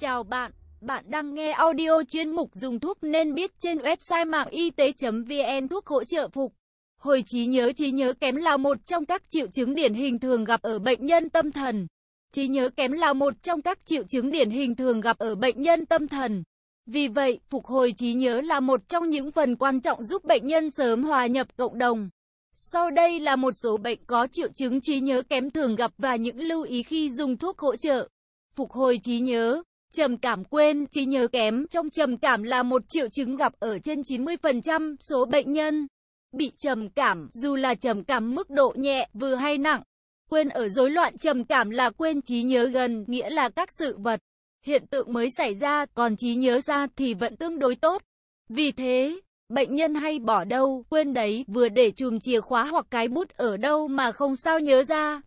Chào bạn, bạn đang nghe audio chuyên mục dùng thuốc nên biết trên website mạng y tế.vn thuốc hỗ trợ phục. Hồi trí nhớ trí nhớ kém là một trong các triệu chứng điển hình thường gặp ở bệnh nhân tâm thần. Trí nhớ kém là một trong các triệu chứng điển hình thường gặp ở bệnh nhân tâm thần. Vì vậy, phục hồi trí nhớ là một trong những phần quan trọng giúp bệnh nhân sớm hòa nhập cộng đồng. Sau đây là một số bệnh có triệu chứng trí nhớ kém thường gặp và những lưu ý khi dùng thuốc hỗ trợ phục hồi trí nhớ. Trầm cảm quên, trí nhớ kém trong trầm cảm là một triệu chứng gặp ở trên 90% số bệnh nhân bị trầm cảm, dù là trầm cảm mức độ nhẹ, vừa hay nặng. Quên ở rối loạn trầm cảm là quên trí nhớ gần, nghĩa là các sự vật, hiện tượng mới xảy ra, còn trí nhớ xa thì vẫn tương đối tốt. Vì thế, bệnh nhân hay bỏ đâu, quên đấy, vừa để chùm chìa khóa hoặc cái bút ở đâu mà không sao nhớ ra.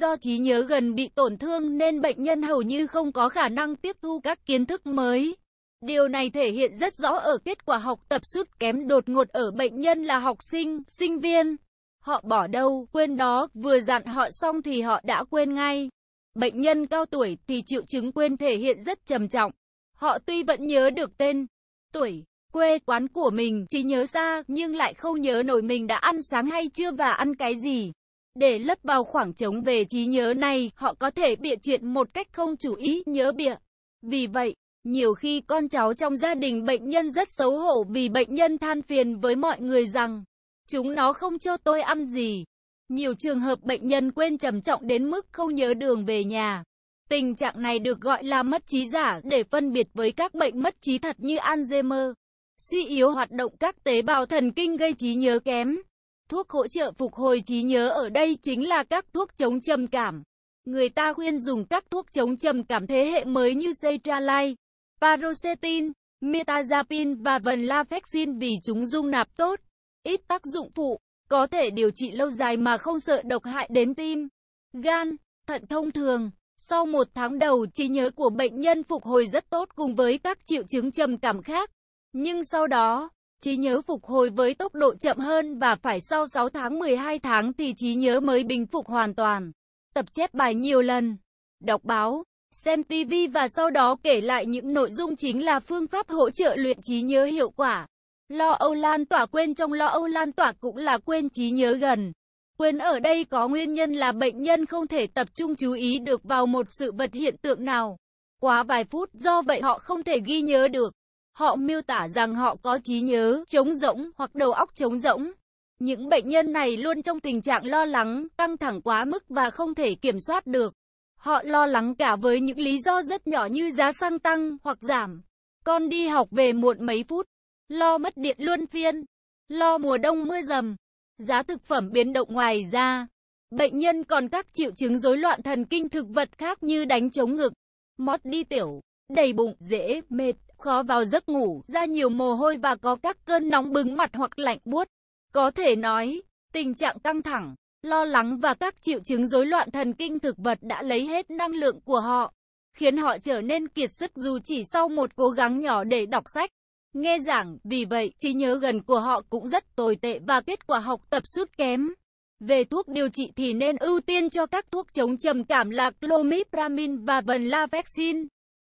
Do trí nhớ gần bị tổn thương nên bệnh nhân hầu như không có khả năng tiếp thu các kiến thức mới. Điều này thể hiện rất rõ ở kết quả học tập sút kém đột ngột ở bệnh nhân là học sinh, sinh viên. Họ bỏ đâu, quên đó, vừa dặn họ xong thì họ đã quên ngay. Bệnh nhân cao tuổi thì triệu chứng quên thể hiện rất trầm trọng. Họ tuy vẫn nhớ được tên, tuổi, quê quán của mình, chỉ nhớ xa nhưng lại không nhớ nổi mình đã ăn sáng hay chưa và ăn cái gì. Để lấp vào khoảng trống về trí nhớ này, họ có thể bịa chuyện một cách không chú ý nhớ bịa. Vì vậy, nhiều khi con cháu trong gia đình bệnh nhân rất xấu hổ vì bệnh nhân than phiền với mọi người rằng chúng nó không cho tôi ăn gì. Nhiều trường hợp bệnh nhân quên trầm trọng đến mức không nhớ đường về nhà. Tình trạng này được gọi là mất trí giả để phân biệt với các bệnh mất trí thật như Alzheimer, suy yếu hoạt động các tế bào thần kinh gây trí nhớ kém. Thuốc hỗ trợ phục hồi trí nhớ ở đây chính là các thuốc chống trầm cảm. Người ta khuyên dùng các thuốc chống trầm cảm thế hệ mới như Sertralin, Parocetin, Metazapine và Venlafaxine vì chúng dung nạp tốt, ít tác dụng phụ, có thể điều trị lâu dài mà không sợ độc hại đến tim, gan, thận thông thường. Sau một tháng đầu trí nhớ của bệnh nhân phục hồi rất tốt cùng với các triệu chứng trầm cảm khác. Nhưng sau đó, trí nhớ phục hồi với tốc độ chậm hơn và phải sau 6 tháng 12 tháng thì trí nhớ mới bình phục hoàn toàn. Tập chép bài nhiều lần, đọc báo, xem TV và sau đó kể lại những nội dung chính là phương pháp hỗ trợ luyện trí nhớ hiệu quả. Lo âu lan tỏa quên trong lo âu lan tỏa cũng là quên trí nhớ gần. Quên ở đây có nguyên nhân là bệnh nhân không thể tập trung chú ý được vào một sự vật hiện tượng nào. Quá vài phút do vậy họ không thể ghi nhớ được. Họ miêu tả rằng họ có trí nhớ, trống rỗng hoặc đầu óc trống rỗng. Những bệnh nhân này luôn trong tình trạng lo lắng, căng thẳng quá mức và không thể kiểm soát được. Họ lo lắng cả với những lý do rất nhỏ như giá xăng tăng hoặc giảm. Con đi học về muộn mấy phút. Lo mất điện luôn phiên. Lo mùa đông mưa dầm. Giá thực phẩm biến động ngoài ra. Bệnh nhân còn các triệu chứng rối loạn thần kinh thực vật khác như đánh trống ngực, mót đi tiểu, đầy bụng, dễ, mệt, khó vào giấc ngủ, ra nhiều mồ hôi và có các cơn nóng bừng mặt hoặc lạnh buốt. Có thể nói, tình trạng căng thẳng, lo lắng và các triệu chứng rối loạn thần kinh thực vật đã lấy hết năng lượng của họ, khiến họ trở nên kiệt sức dù chỉ sau một cố gắng nhỏ để đọc sách. Nghe giảng, vì vậy, trí nhớ gần của họ cũng rất tồi tệ và kết quả học tập sút kém. Về thuốc điều trị thì nên ưu tiên cho các thuốc chống trầm cảm là clomipramin và venlafaxine.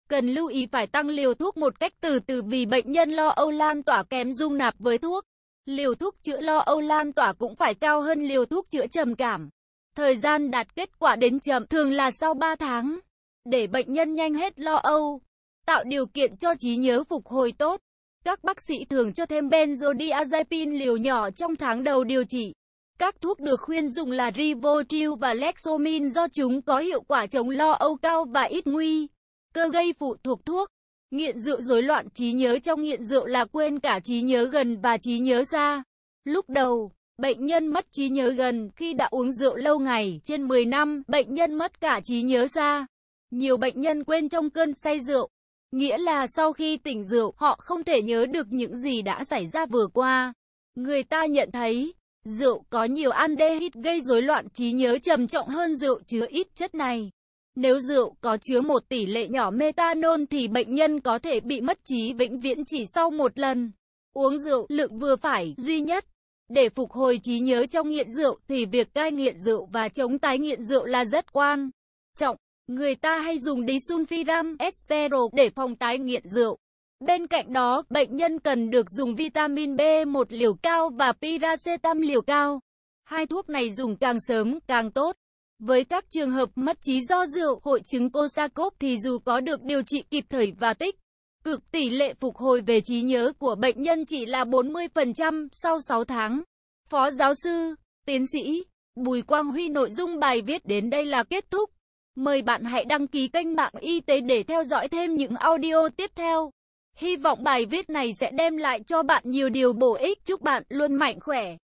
Cần lưu ý phải tăng liều thuốc một cách từ từ vì bệnh nhân lo âu lan tỏa kém dung nạp với thuốc. Liều thuốc chữa lo âu lan tỏa cũng phải cao hơn liều thuốc chữa trầm cảm. Thời gian đạt kết quả đến chậm thường là sau 3 tháng. Để bệnh nhân nhanh hết lo âu, tạo điều kiện cho trí nhớ phục hồi tốt. Các bác sĩ thường cho thêm benzodiazepine liều nhỏ trong tháng đầu điều trị. Các thuốc được khuyên dùng là Rivotril và Lexomin do chúng có hiệu quả chống lo âu cao và ít nguy cơ gây phụ thuộc thuốc. Nghiện rượu rối loạn trí nhớ trong nghiện rượu là quên cả trí nhớ gần và trí nhớ xa. Lúc đầu, bệnh nhân mất trí nhớ gần khi đã uống rượu lâu ngày, trên 10 năm, bệnh nhân mất cả trí nhớ xa. Nhiều bệnh nhân quên trong cơn say rượu, nghĩa là sau khi tỉnh rượu, họ không thể nhớ được những gì đã xảy ra vừa qua. Người ta nhận thấy, rượu có nhiều aldehyde gây rối loạn trí nhớ trầm trọng hơn rượu chứa ít chất này. Nếu rượu có chứa một tỷ lệ nhỏ metanol thì bệnh nhân có thể bị mất trí vĩnh viễn chỉ sau một lần. Uống rượu lượng vừa phải duy nhất. Để phục hồi trí nhớ trong nghiện rượu thì việc cai nghiện rượu và chống tái nghiện rượu là rất quan trọng. Người ta hay dùng disulfiram espero để phòng tái nghiện rượu. Bên cạnh đó, bệnh nhân cần được dùng vitamin B1 liều cao và piracetam liều cao. Hai thuốc này dùng càng sớm càng tốt. Với các trường hợp mất trí do rượu, hội chứng Osakov thì dù có được điều trị kịp thời và tích cực tỷ lệ phục hồi về trí nhớ của bệnh nhân chỉ là 40% sau 6 tháng. Phó giáo sư, tiến sĩ Bùi Quang Huy nội dung bài viết đến đây là kết thúc. Mời bạn hãy đăng ký kênh mạng y tế để theo dõi thêm những audio tiếp theo. Hy vọng bài viết này sẽ đem lại cho bạn nhiều điều bổ ích. Chúc bạn luôn mạnh khỏe.